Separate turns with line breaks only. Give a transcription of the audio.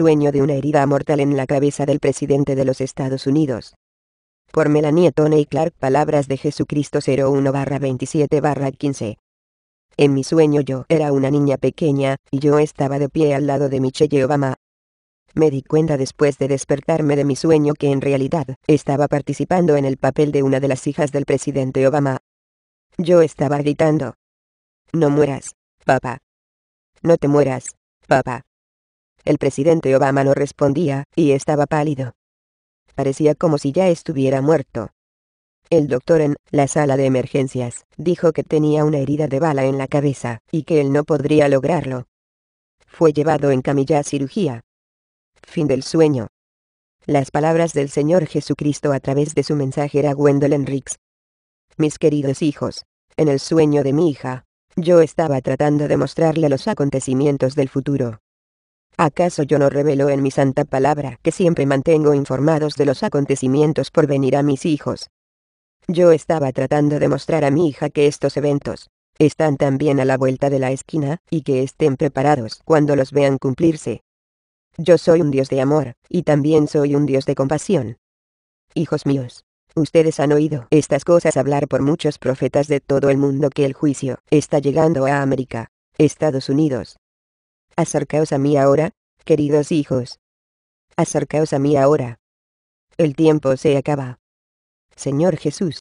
sueño de una herida mortal en la cabeza del presidente de los Estados Unidos. Por Melanie Tony Clark Palabras de Jesucristo 01-27-15. En mi sueño yo era una niña pequeña, y yo estaba de pie al lado de Michelle Obama. Me di cuenta después de despertarme de mi sueño que en realidad estaba participando en el papel de una de las hijas del presidente Obama. Yo estaba gritando. No mueras, papá. No te mueras, papá. El presidente Obama no respondía, y estaba pálido. Parecía como si ya estuviera muerto. El doctor en la sala de emergencias dijo que tenía una herida de bala en la cabeza, y que él no podría lograrlo. Fue llevado en camilla a cirugía. Fin del sueño. Las palabras del Señor Jesucristo a través de su mensaje era Gwendolyn Riggs. Mis queridos hijos, en el sueño de mi hija, yo estaba tratando de mostrarle los acontecimientos del futuro, ¿Acaso yo no revelo en mi santa palabra que siempre mantengo informados de los acontecimientos por venir a mis hijos? Yo estaba tratando de mostrar a mi hija que estos eventos están también a la vuelta de la esquina y que estén preparados cuando los vean cumplirse. Yo soy un Dios de amor, y también soy un Dios de compasión. Hijos míos, ustedes han oído estas cosas hablar por muchos profetas de todo el mundo que el juicio está llegando a América, Estados Unidos, Acercaos a mí ahora, queridos hijos. Acercaos a mí ahora. El tiempo se acaba. Señor Jesús,